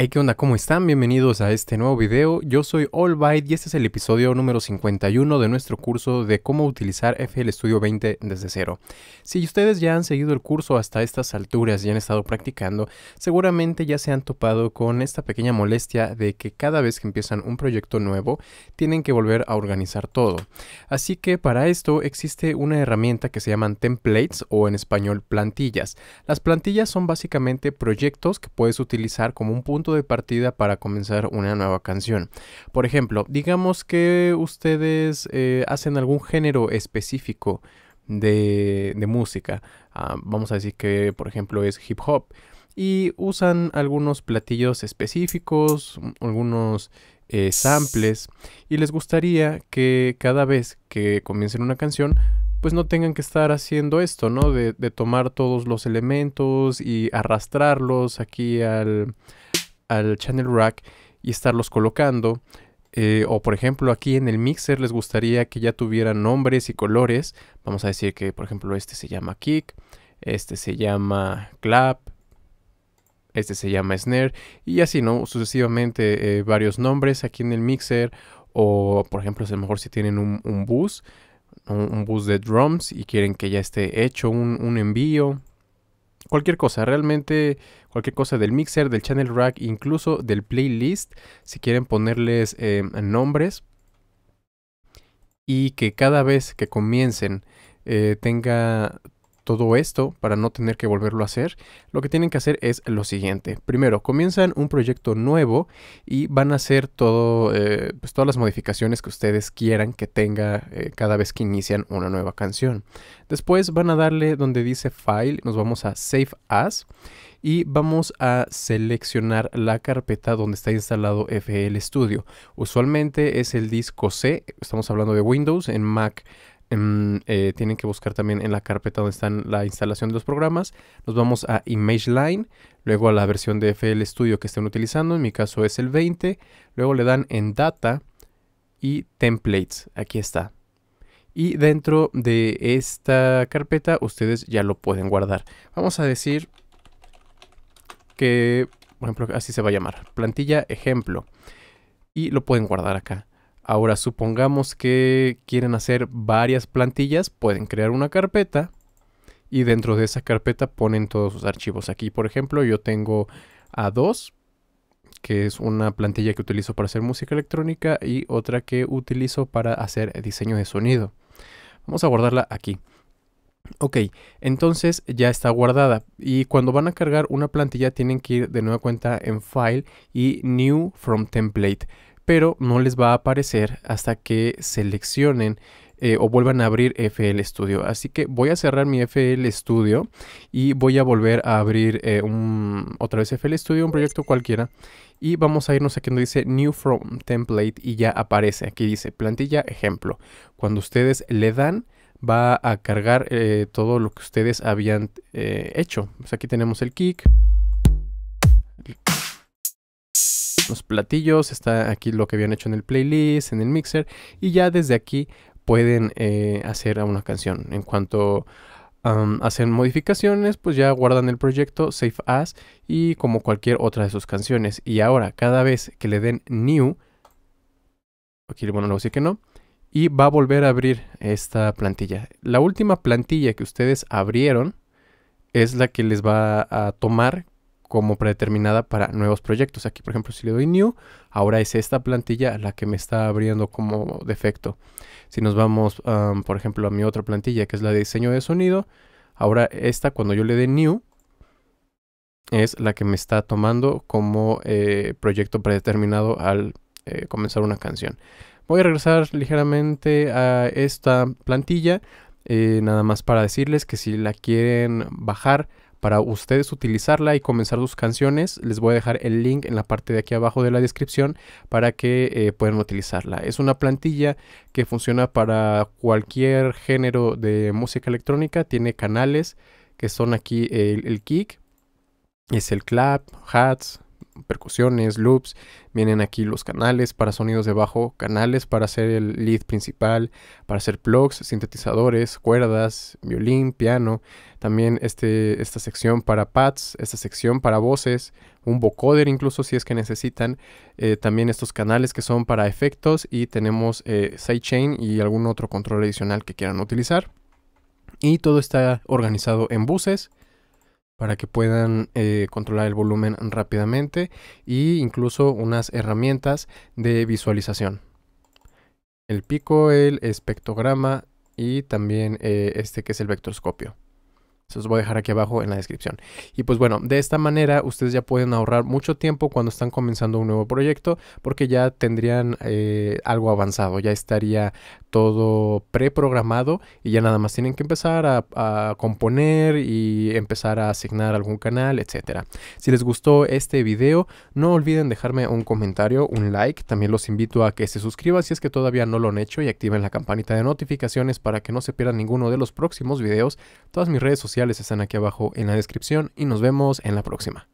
Hey, ¿qué onda? ¿Cómo están? Bienvenidos a este nuevo video. Yo soy Allbyte y este es el episodio número 51 de nuestro curso de cómo utilizar FL Studio 20 desde cero. Si ustedes ya han seguido el curso hasta estas alturas y han estado practicando, seguramente ya se han topado con esta pequeña molestia de que cada vez que empiezan un proyecto nuevo, tienen que volver a organizar todo. Así que para esto existe una herramienta que se llaman templates o en español plantillas. Las plantillas son básicamente proyectos que puedes utilizar como un punto de partida para comenzar una nueva canción. Por ejemplo, digamos que ustedes eh, hacen algún género específico de, música. Ah, vamos a decir que, por ejemplo, es hip hop. Y usan algunos platillos específicos, algunos eh, samples. Y les gustaría que cada vez que comiencen una canción, pues no tengan que estar haciendo esto, ¿no? de tomar todos los elementos y arrastrarlos aquí al, al channel rack y estarlos colocando. Eh, o por ejemplo aquí en el mixer les gustaría que ya tuvieran nombres y colores. Vamos a decir que por ejemplo este se llama kick, este se llama clap, este se llama snare y así, ¿no? Sucesivamente eh, varios nombres aquí en el mixer o por ejemplo es mejor si tienen un, bus, un, bus de drums y quieren que ya esté hecho un envío cualquier cosa, realmente cualquier cosa del mixer, del channel rack, incluso del playlist, si quieren ponerles eh, nombres y que cada vez que comiencen eh, tenga todo esto para no tener que volverlo a hacer, lo que tienen que hacer es lo siguiente. Primero, comienzan un proyecto nuevo y van a hacer eh, pues, todas las modificaciones que ustedes quieran que tenga eh, cada vez que inician una nueva canción. Después van a darle donde dice File, nos vamos a Save As y vamos a seleccionar la carpeta donde está instalado FL Studio. Usualmente es el disco C, estamos hablando de Windows, en Mac Em, eh, tienen que buscar también en la carpeta donde están la instalación de los programas. Nos vamos a ImageLine, luego a la versión de FL Studio que estén utilizando, en mi caso es el 20. Luego le dan en Data y Templates, aquí está. Y dentro de esta carpeta ustedes ya lo pueden guardar. Vamos a decir que, por ejemplo, así se va a llamar, plantilla ejemplo. Y lo pueden guardar acá. Ahora supongamos que quieren hacer varias plantillas, pueden crear una carpeta y dentro de esa carpeta ponen todos sus archivos. Aquí, por ejemplo, yo tengo A2, que es una plantilla que utilizo para hacer música electrónica y otra que utilizo para hacer diseño de sonido. Vamos a guardarla aquí. Ok, entonces ya está guardada y cuando van a cargar una plantilla tienen que ir de nueva cuenta en File y New from Template pero no les va a aparecer hasta que seleccionen eh, o vuelvan a abrir FL Studio. Así que voy a cerrar mi FL Studio y voy a volver a abrir eh, otra vez FL Studio, un proyecto cualquiera. Y vamos a irnos aquí donde dice New From Template y ya aparece. Aquí dice plantilla ejemplo. Cuando ustedes le dan va a cargar eh, todo lo que ustedes habían hecho. Pues aquí tenemos el kick, los platillos, está aquí lo que habían hecho en el playlist, en el mixer y ya desde aquí pueden eh, hacer una canción. En cuanto hacen modificaciones, pues ya guardan el proyecto Save As y como cualquier otra de sus canciones. Y ahora, cada vez que le den New, aquí bueno, luego sí que no, y va a volver a abrir esta plantilla. La última plantilla que ustedes abrieron es la que les va a tomar como predeterminada para nuevos proyectos. Aquí, por ejemplo, si le doy new, ahora es esta plantilla la que me está abriendo como defecto. Si nos vamos, por ejemplo, a mi otra plantilla, que es la de diseño de sonido, ahora esta, cuando yo le dé new, es la que me está tomando como eh, proyecto predeterminado al eh, comenzar una canción. Voy a regresar ligeramente a esta plantilla, eh, nada más para decirles que si la quieren bajar, para ustedes utilizarla y comenzar sus canciones. Les voy a dejar el link en la parte de aquí abajo de la descripción para que eh, puedan utilizarla. Es una plantilla que funciona para cualquier género de música electrónica. Tiene canales que son aquí el, el kick, es el clap, hats, percusiones, loops, vienen aquí los canales para sonidos de bajo, canales para hacer el lead principal, para hacer plugs, sintetizadores, cuerdas, violín, piano, también este, esta sección para pads, esta sección para voces, un vocoder incluso si es que necesitan, eh, también estos canales que son para efectos y tenemos eh, sidechain y algún otro control adicional que quieran utilizar. Y todo está organizado en buses para que puedan eh, controlar el volumen rápidamente e incluso unas herramientas de visualización. El pico, el espectrograma y también eh, este que es el vectroscopio. Se los voy a dejar aquí abajo en la descripción. Y pues bueno, de esta manera ustedes ya pueden ahorrar mucho tiempo cuando están comenzando un nuevo proyecto porque ya tendrían eh, algo avanzado, ya estaría todo preprogramado y ya nada más tienen que empezar a, componer y empezar a asignar algún canal, etcétera. Si les gustó este video, no olviden dejarme un comentario, un like. También los invito a que se suscriban si es que todavía no lo han hecho y activen la campanita de notificaciones para que no se pierdan ninguno de los próximos videos. Todas mis redes sociales están aquí abajo en la descripción y nos vemos en la próxima.